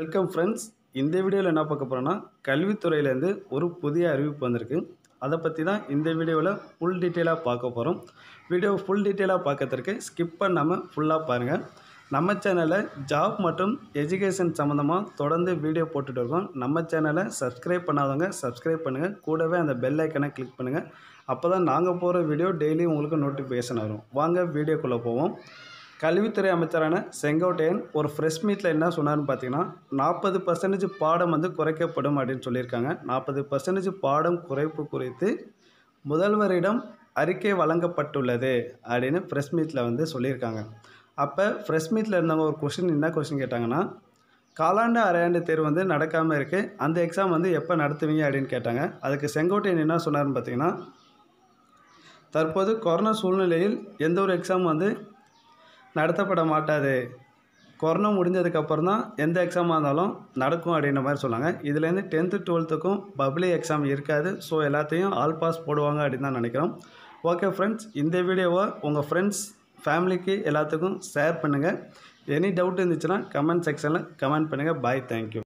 welcome friends இந்த வீடியோவில் என்ன பார்க்க போகிறோன்னா கல்வித்துறையிலேருந்து ஒரு புதிய அறிவிப்பு வந்திருக்கு அதை பற்றி தான் இந்த வீடியோவில் ஃபுல் டீட்டெயிலாக பார்க்க போகிறோம் வீடியோ ஃபுல் டீட்டெயிலாக பார்க்கறதுக்கு ஸ்கிப் பண்ணாமல் ஃபுல்லாக பாருங்கள் நம்ம சேனலில் ஜாப் மற்றும் எஜுகேஷன் சம்மந்தமாக தொடர்ந்து வீடியோ போட்டுட்டு இருக்கோம் நம்ம சேனலை சப்ஸ்கிரைப் பண்ணாதவங்க சப்ஸ்கிரைப் பண்ணுங்கள் கூடவே அந்த பெல் ஐக்கனை கிளிக் பண்ணுங்கள் அப்போ தான் நாங்கள் போகிற வீடியோ டெய்லி உங்களுக்கு நோட்டிஃபிகேஷன் வரும் வாங்க வீடியோக்குள்ளே போவோம் கல்வித்துறை அமைச்சரான செங்கோட்டையன் ஒரு ஃப்ரெஷ் மீட்டில் என்ன சொன்னார்னு பார்த்தீங்கன்னா நாற்பது பர்சன்டேஜ் பாடம் வந்து குறைக்கப்படும் அப்படின்னு சொல்லியிருக்காங்க நாற்பது பர்சன்டேஜ் பாடம் குறைப்பு குறித்து முதல்வரிடம் அறிக்கை வழங்கப்பட்டுள்ளது அப்படின்னு ஃப்ரெஷ் மீட்டில் வந்து சொல்லியிருக்காங்க அப்போ ஃப்ரெஷ் மீட்டில் இருந்தவங்க ஒரு கொஷின் என்ன கொஷின் கேட்டாங்கன்னா காலாண்டு அரையாண்டு தேர்வு வந்து நடக்காமல் இருக்குது அந்த எக்ஸாம் வந்து எப்போ நடத்துவீங்க அப்படின்னு கேட்டாங்க அதுக்கு செங்கோட்டையன் என்ன சொன்னார்னு பார்த்தீங்கன்னா தற்போது கொரோனா சூழ்நிலையில் எந்த ஒரு எக்ஸாம் வந்து நடத்தப்பட மாட்டாது கொரோனா முடிஞ்சதுக்கப்புறம் தான் எந்த எக்ஸாமாக இருந்தாலும் நடக்கும் அப்படின்ற மாதிரி சொன்னாங்க இதுலேருந்து டென்த்து டுவெல்த்துக்கும் பப்ளிக் எக்ஸாம் இருக்காது ஸோ எல்லாத்தையும் ஆல் பாஸ் போடுவாங்க அப்படின்னு தான் நினைக்கிறோம் ஓகே ஃப்ரெண்ட்ஸ் இந்த வீடியோவை உங்கள் ஃப்ரெண்ட்ஸ் ஃபேமிலிக்கு எல்லாத்துக்கும் ஷேர் பண்ணுங்கள் எனி டவுட் இருந்துச்சுன்னா கமெண்ட் செக்ஷனில் கமெண்ட் பண்ணுங்கள் பாய் தேங்க்யூ